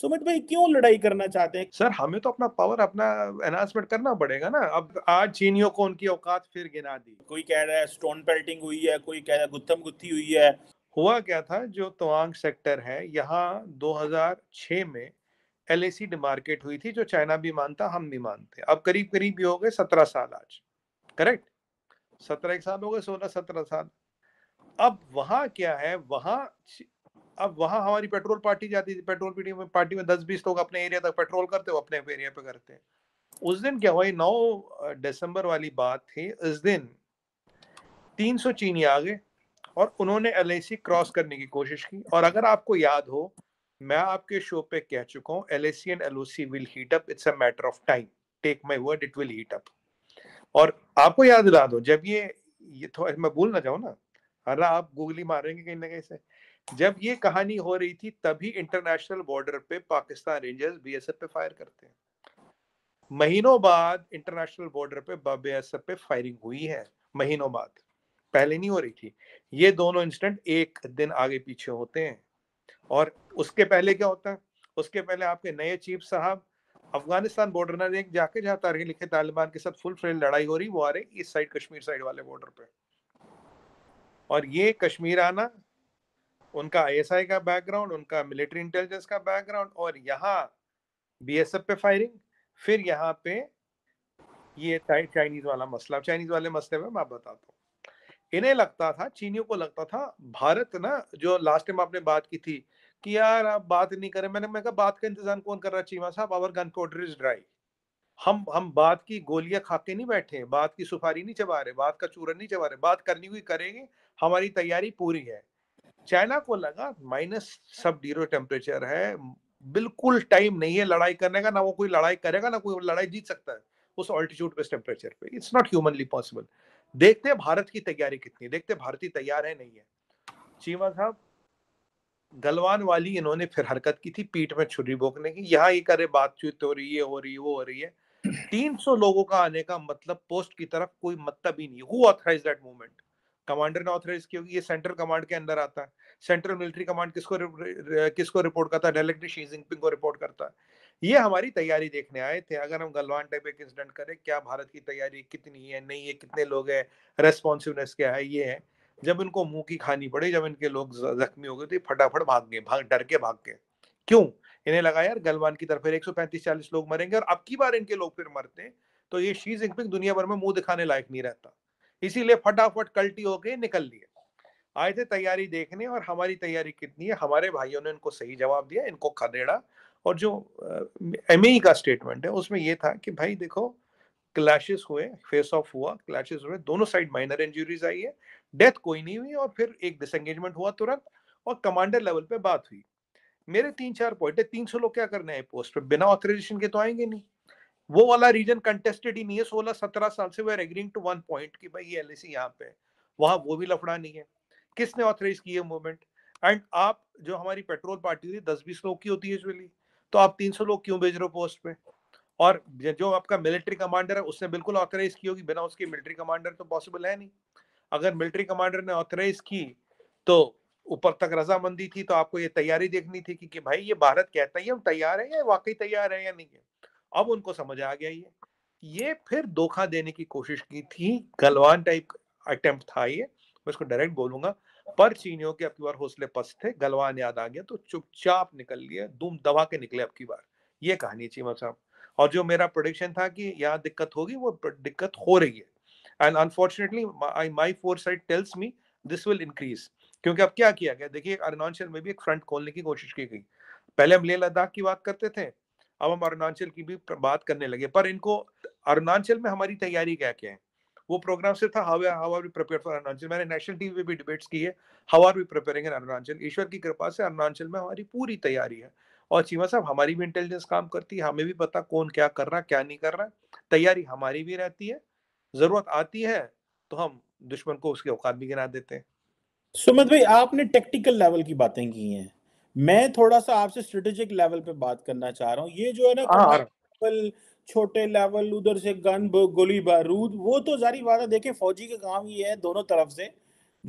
सुमित भाई क्यों लड़ाई करना चाहते हैं सर हमें तो अपना पावर अपना एनहांसमेंट करना पड़ेगा ना अब आज चीनियों को उनकी औकात फिर गिना दी कोई कह रहा है स्टोन पेल्टिंग हुई है कोई कह रहा है गुत्थम गुत्थी हुई है हुआ क्या था जो तवांग सेक्टर है यहाँ 2006 में एल ए सी डिमार्केट हुई थी जो चाइना भी मानता हम भी मानते अब करीब करीब ये हो गए सत्रह साल आज करेक्ट सत्रह एक साल हो गए सोलह सत्रह साल अब वहाँ क्या है वहाँ अब वहां हमारी पेट्रोल पार्टी जाती थी पेट्रोल पीटी पार्टी में दस बीस लोग अपने एरिया तक पेट्रोल करते हो अपने एरिया पे करते उस दिन क्या हुआ नौ दिसंबर वाली बात थी उस दिन तीन सौ चीनी आ गए और उन्होंने एल क्रॉस करने की कोशिश की और अगर आपको याद हो मैं आपके शो पे कह चुका हूँ L and L will heat up it's a matter of time take my word it will heat up और आपको याद दिला दो जब ये ये थोड़ा मैं भूल ना जाऊँ ना अरे आप गूगली मारेंगे कहीं ना कहीं से जब ये कहानी हो रही थी तभी इंटरनेशनल बॉर्डर पे पाकिस्तान रेंजर्स बीएसएफ पे फायर करते हैं महीनों बाद इंटरनेशनल बॉर्डर पे बीएसएफ पे फायरिंग हुई है महीनों बाद पहले नहीं हो रही थी ये दोनों इंसिडेंट एक दिन आगे पीछे होते हैं और उसके पहले क्या होता है उसके पहले आपके नए चीफ साहब अफगानिस्तान बॉर्डर ना देख जाके जहाँ तारीख लिखे तालिबान के साथ फुल फ्रेल लड़ाई हो रही वो आ रही इस साइड कश्मीर साइड वाले बॉर्डर पे और ये कश्मीर आना उनका आईएसआई का बैकग्राउंड उनका मिलिट्री इंटेलिजेंस का बैकग्राउंड और यहाँ बीएसएफ पे फायरिंग फिर यहाँ पे ये चाइनीज वाला मसला चाइनीज वाले मसले में मैं बताता हूँ इन्हें लगता था चीनियों को लगता था भारत ना जो लास्ट टाइम आपने बात की थी कि यार आप बात नहीं करें मैंने मैं कहा बात का इंतजाम कौन कर रहा Cheema sahab our gunpowder is dry हम हम बात की गोलियां खाके नहीं बैठे बात की सुफारी नहीं चबा रहे बात का चूरन नहीं चबा रहे बात करनी हुई करेंगे हमारी तैयारी पूरी है चाइना को लगा माइनस सब जीरो टेम्परेचर है बिल्कुल टाइम नहीं है लड़ाई करने का ना वो कोई लड़ाई करेगा ना कोई लड़ाई जीत सकता है उस ऑल्टीट्यूड पे टेम्परेचर पे इट्स नॉट ह्यूमनली पॉसिबल देखते हैं भारत की तैयारी कितनी देखते भारतीय तैयार है नहीं है चीमा साहब गलवान वाली इन्होंने फिर हरकत की थी पीठ में छुरी बोकने की यहाँ ये करे बातचीत हो रही है हो रही है वो हो रही है तीन लोगों का आने का मतलब पोस्ट की तरफ कोई मतलब ही नहीं who authorise that movement commander ने ऑथराइज किया ये सेंट्रल कमांड के अंदर आता है सेंट्रल मिलिट्री कमांड किसको किसको रिपोर्ट करता है डायरेक्टली शी जिनपिंग को रिपोर्ट करता है ये हमारी तैयारी देखने आए थे अगर हम गलवान टाइप एक इंसिडेंट करें क्या भारत की तैयारी कितनी है नहीं है कितने लोग हैं रेस्पॉन्सिवनेस क्या है ये है जब इनको मुंह की खानी पड़े जब इनके लोग जख्मी हो गए तो फटाफट भाग गए भाग डर के भाग गए क्यों इन्हें लगा यार गलवान की तरफ एक सौ पैंतीस चालीस लोग मरेंगे और अब की बार इनके लोग फिर मरते हैं तो ये शी जिनपिंग दुनिया भर में मुंह दिखाने लायक नहीं रहता इसीलिए फटाफट कल्टी होके निकल लिए आए थे तैयारी देखने और हमारी तैयारी कितनी है हमारे भाइयों ने इनको सही जवाब दिया इनको खदेड़ा और जो एम e का स्टेटमेंट है उसमें यह था कि भाई देखो क्लैशेस हुए फेस ऑफ हुआ क्लैशेस हुए दोनों साइड माइनर इंजुरीज आई है डेथ कोई नहीं हुई और फिर एक डिसंगेजमेंट हुआ तुरंत और कमांडर लेवल पे बात हुई मेरे तीन चार पॉइंट है तीन सौ लोग क्या करने हैं पोस्ट पे बिना ऑथराइजेशन के तो आएंगे नहीं वो वाला रीजन कंटेस्टेड ही नहीं है सोलह सत्रह साल से वो are agreeing to one point कि भाई ये एल यहाँ पे वहाँ वो भी लफड़ा नहीं है किसने ऑथराइज की है मूवमेंट एंड आप जो हमारी पेट्रोल पार्टी थी दस बीस लोग की होती है यूजली तो आप तीन सौ लोग क्यों भेज रहे हो पोस्ट पे और जो आपका मिलिट्री कमांडर है उसने बिल्कुल ऑथराइज की होगी बिना उसके मिलिट्री कमांडर तो पॉसिबल है नहीं अगर मिलिट्री कमांडर ने ऑथराइज की तो ऊपर तक रजामंदी थी तो आपको ये तैयारी देखनी थी कि, कि भाई ये भारत कहता है हम तैयार है या वाकई तैयार है या नहीं है अब उनको समझ आ गया ये ये फिर धोखा देने की कोशिश की थी गलवान टाइप अटेम्प्ट था ये मैं इसको डायरेक्ट बोलूंगा पर चीनियों के अब बार हौसले पस थे गलवान याद आ गया तो चुपचाप निकल लिए धूम दबा के निकले अब की बार ये कहानी चीमा साहब और जो मेरा प्रोडिक्शन था कि यहाँ दिक्कत होगी वो दिक्कत हो रही है and unfortunately I my foresight tells me this will increase क्योंकि अब क्या किया गया देखिए अरुणाचल में भी एक फ्रंट खोलने की कोशिश की गई पहले हम लेह लद्दाख की बात करते थे अब हम अरुणाचल की भी बात करने लगे पर इनको अरुणाचल में हमारी तैयारी क्या क्या है वो प्रोग्राम से था how how are we prepare for Arunachal मैंने नेशनल टीवी पे भी डिबेट्स की है how are we preparing in Arunachal ईश्वर की कृपा से अरुणाचल में हमारी पूरी तैयारी है और चीमा साहब हमारी भी इंटेलिजेंस काम करती है हमें भी पता कौन क्या कर रहा क्या नहीं कर रहा तैयारी हमारी भी रहती है जरूरत आती है तो हम दुश्मन को उसके औकात भी गिना देते हैं सुमित भाई आपने टेक्टिकल लेवल की बातें की हैं मैं थोड़ा सा आपसे स्ट्रेटेजिक लेवल पे बात करना चाह रहा हूँ ये जो है ना हाँ, हाँ। छोटे लेवल उधर से गन गोली बारूद वो तो जारी वादा देखे फौजी का काम ये है दोनों तरफ से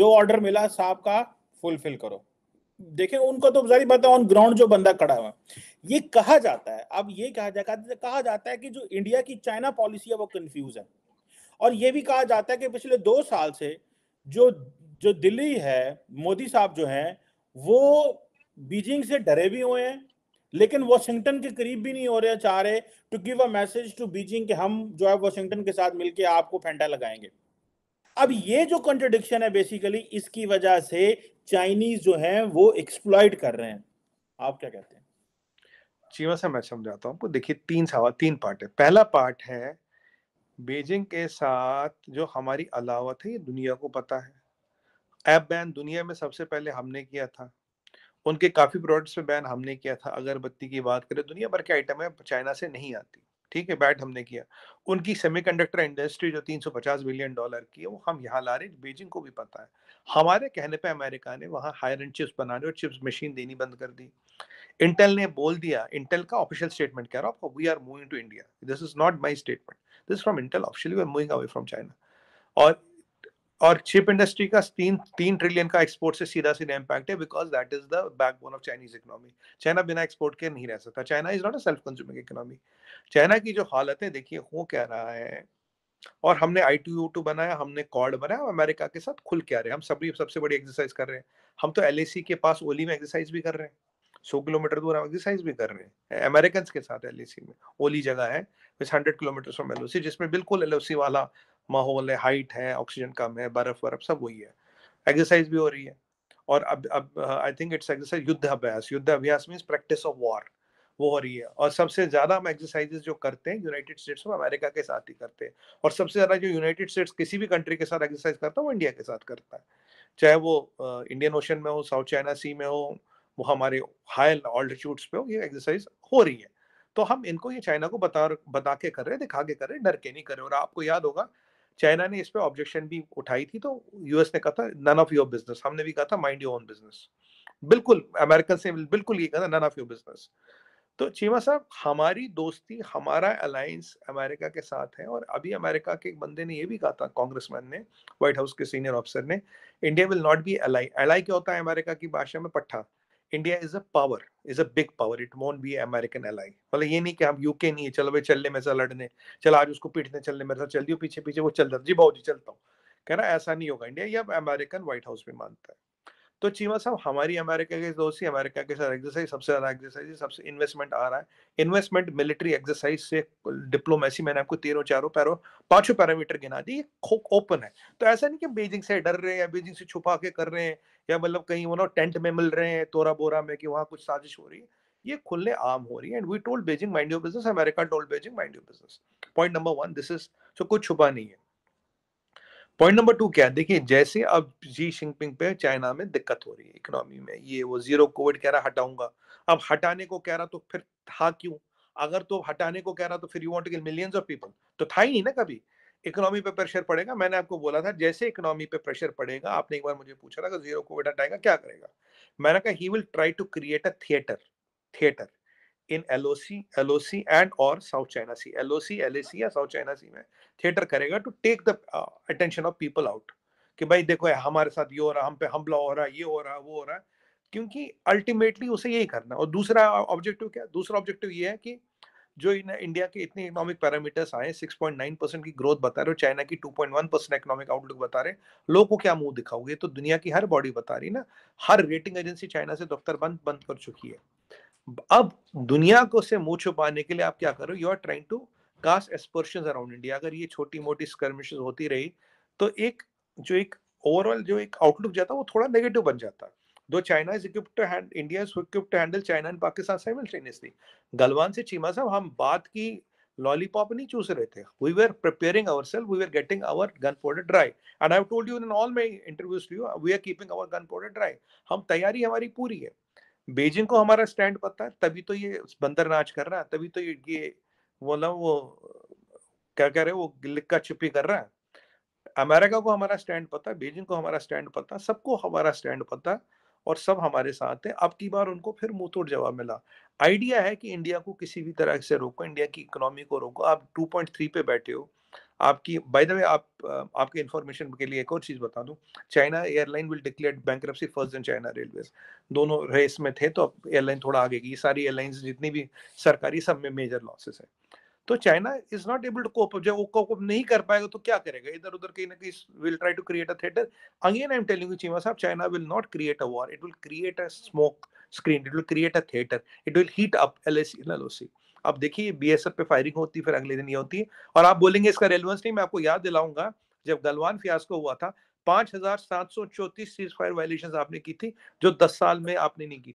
जो ऑर्डर मिला साहब का फुलफिल करो देखे उनको तो जारी बात ऑन ग्राउंड जो बंदा खड़ा हुआ ये कहा जाता है अब ये कहा जाता है कहा जाता है कि जो इंडिया की चाइना पॉलिसी है वो कंफ्यूज है और ये भी कहा जाता है कि पिछले दो साल से जो जो दिल्ली है मोदी साहब जो हैं वो बीजिंग से डरे भी हुए हैं लेकिन वॉशिंगटन के करीब भी नहीं हो रहे चाह रहे to give a message to Beijing कि हम जो है वॉशिंगटन के साथ मिलकर आपको फेंटा लगाएंगे अब ये जो कॉन्ट्रोडिक्शन है बेसिकली इसकी वजह से चाइनीज जो है वो एक्सप्लॉइट कर रहे हैं आप क्या कहते हैं चीवा से मैं समझाता हूँ आपको देखिए तीन सवाल तीन पार्ट है पहला पार्ट है बीजिंग के साथ जो हमारी अलावत है ये दुनिया को पता है ऐप बैन दुनिया में सबसे पहले हमने किया था उनके काफ़ी प्रोडक्ट्स पे बैन हमने किया था अगरबत्ती की बात करें दुनिया भर के आइटम है चाइना से नहीं आती ठीक है बैट हमने किया उनकी सेमीकंडक्टर इंडस्ट्री जो 350 बिलियन डॉलर की है वो हम यहाँ ला रहे हैं बीजिंग को भी पता है हमारे कहने पे अमेरिका ने वहाँ हायर एंड चिप्स बनाने और चिप्स मशीन देनी बंद कर दी इंटेल ने बोल दिया इंटेल का ऑफिशियल स्टेटमेंट कह रहा हूँ we are moving to India this is not my statement this from Intel officially we are moving away from China और और चिप इंडस्ट्री का तीन तीन ट्रिलियन का एक्सपोर्ट से सीधा सीधा इम्पैक्ट है because that is the backbone of Chinese economy China बिना एक्सपोर्ट के नहीं रह सकता China is not a self consuming economy China की जो हालत है देखिए हो क्या रहा है और हमने आई टू टू बनाया हमने कॉर्ड बनाया अमेरिका के साथ खुल के आ रहे हैं हम सभी सबसे बड़ी एक्सरसाइज कर रहे हैं हम तो एल के पास ओली में एक्सरसाइज भी कर रहे हैं सौ किलोमीटर दूर हम एक्सरसाइज भी कर रहे हैं अमेरिकन के साथ एल में ओली जगह है हंड्रेड किलोमीटर फ्रॉम एल जिसमें बिल्कुल एल वाला माहौल है हाइट है ऑक्सीजन कम है बर्फ बर्फ सब वही है एक्सरसाइज भी हो रही है और अब अब आई थिंक इट्स एक्सरसाइज युद्ध अभ्यास युद्ध अभ्यास मीन्स प्रैक्टिस ऑफ वॉर वो हो रही है और सबसे ज्यादा हम एक्सरसाइजेज जो करते हैं यूनाइटेड स्टेट्स में अमेरिका के साथ ही करते हैं और सबसे ज्यादा जो यूनाइटेड स्टेट्स किसी भी कंट्री के साथ एक्सरसाइज करता है वो इंडिया के साथ करता है चाहे वो इंडियन ओशन में हो साउथ चाइना सी में हो वो हमारे हाई ऑल्टीट्यूड्स पे हो ये एक्सरसाइज हो रही है तो हम इनको ये चाइना को बता बता के कर रहे हैं दिखा के कर रहे हैं डर के नहीं कर रहे और आपको याद होगा चाइना ने इस पर ऑब्जेक्शन भी उठाई थी तो यूएस ने कहा था नन ऑफ योर बिजनेस हमने भी कहा था माइंड योर ओन बिजनेस बिल्कुल अमेरिकन से बिल्कुल ये कहा था नन ऑफ योर बिजनेस तो चीमा साहब हमारी दोस्ती हमारा अलायंस अमेरिका के साथ है और अभी अमेरिका के एक बंदे ने ये भी कहा था मैन ने व्हाइट हाउस के सीनियर ऑफिसर ने India will not be ally ally क्या होता है अमेरिका की भाषा में पट्टा India is a power is a big power it won't be American ally मतलब ये नहीं कि हम यूके नहीं है चलो भाई चल मेरे साथ लड़ने चल आज उसको पीटने चलने मेरे साथ चल दियो पीछे पीछे वो चल रहा जी भाजी चलता हूँ कहना ऐसा नहीं होगा इंडिया ये अब अमेरिकन व्हाइट हाउस भी मानता है तो चीमा साहब हमारी अमेरिका के दोस्ती अमेरिका के साथ एक्सरसाइज सबसे ज़्यादा एक्सरसाइज सबसे इन्वेस्टमेंट आ रहा है इन्वेस्टमेंट मिलिट्री एक्सरसाइज से डिप्लोमेसी मैंने आपको तीनों चारों पैरों पांचों पैरामीटर गिना दी ये ओपन है तो ऐसा नहीं कि बीजिंग से डर रहे हैं या बीजिंग से छुपा के कर रहे हैं या मतलब कहीं वो ना टेंट में मिल रहे हैं तोरा बोरा में कि वहाँ कुछ साजिश हो रही है ये खुलने आम हो रही है and we told Beijing mind your business America told Beijing mind your business point number one this is so कुछ छुपा नहीं है पॉइंट नंबर टू क्या है देखिए जैसे अब जी जिनपिंग पे चाइना में दिक्कत हो रही है इकोनॉमी में ये वो जीरो कोविड कह रहा हटाऊंगा अब हटाने को कह रहा तो फिर था क्यों अगर तो हटाने को कह रहा तो फिर you want to millions of people तो था ही नहीं ना कभी इकोनॉमी पे प्रेशर पड़ेगा मैंने आपको बोला था जैसे इकोनॉमी पे प्रेशर पड़ेगा आपने एक बार मुझे पूछा था जीरो कोविड हटाएगा क्या करेगा मैंने कहा he will try to create a theatre theatre in L O C L O C and और South China Sea L O C L A C या साउथ चाइना सी में थिएटर करेगा to take the attention of people out कि भाई देखो हमारे साथ ये हो रहा हम पे हमला हो रहा है ये हो रहा है वो हो रहा है क्योंकि अल्टीमेटली उसे यही करना है और दूसरा ऑब्जेक्टिव क्या दूसरा ऑब्जेक्टिव ये है कि जो इन इंडिया के इतने इकोनॉमिक पैरामीटर्स आए सिक्स पॉइंट नाइन परसेंट की ग्रोथ बता रहे हो चाइना की two point one percent economic outlook बता रहे हैं लोगों को क्या मुंह दिखाओगे तो दुनिया की हर बॉडी बता रही है ना हर रेटिंग एजेंसी चाइना से दफ्तर बंद बंद कर चुकी है अब दुनिया को से मुंह छुपाने के लिए आप क्या करो you are trying to cast aspersion around India अगर ये छोटी मोटी स्कर्मिश होती रही तो एक जो एक ओवरऑल जो एक आउटलुक जाता वो थोड़ा नेगेटिव बन जाता दो China is equipped to hand India is equipped to handle China and Pakistan simultaneously Galwan से चीमा साहब हम बात की लॉलीपॉप नहीं चूस रहे थे we were preparing ourself we were getting our gunpowder dry and I have told you in all my interviews to you we are keeping our gunpowder dry हम तैयारी हमारी पूरी है Beijing को हमारा stand पता है तभी तो ये बंदर नाच कर रहा है तभी तो ये ये बोला वो क्या कह रहे वो लिक्का छुपी कर रहा है अमेरिका को हमारा स्टैंड पता बीजिंग को हमारा स्टैंड पता सबको हमारा स्टैंड पता और सब हमारे साथ है अब की बार उनको फिर मुंह तोड़ जवाब मिला आइडिया है कि इंडिया को किसी भी तरह से रोको इंडिया की इकोनॉमी को रोको आप 2.3 पे बैठे हो आपकी बाय द वे आप आपके इन्फॉर्मेशन के लिए एक और चीज़ बता दूं China airline will declare bank first in China railways दोनों रेस में थे तो अब एयरलाइन थोड़ा आगे की सारी एयरलाइंस जितनी भी सरकारी सब में मेजर लॉसेस है तो China is not able to cope जब वो कोप नहीं कर पाएगा तो क्या करेगा इधर उधर कहीं ना कहीं will try to create a theatre again I am telling you Cheema sahab China will not create a war it will create a smoke screen it will create a theatre it will heat up L S L O C अब देखिए BSF पे firing होती फिर अगले दिन ये होती और आप बोलेंगे इसका रेलिवेंस नहीं मैं आपको याद दिलाऊंगा जब गलवान फियास्को हुआ था पांच हजार सात सौ चौतीस सीज फायर वायलेशन आपने की थी जो दस साल में आपने नहीं की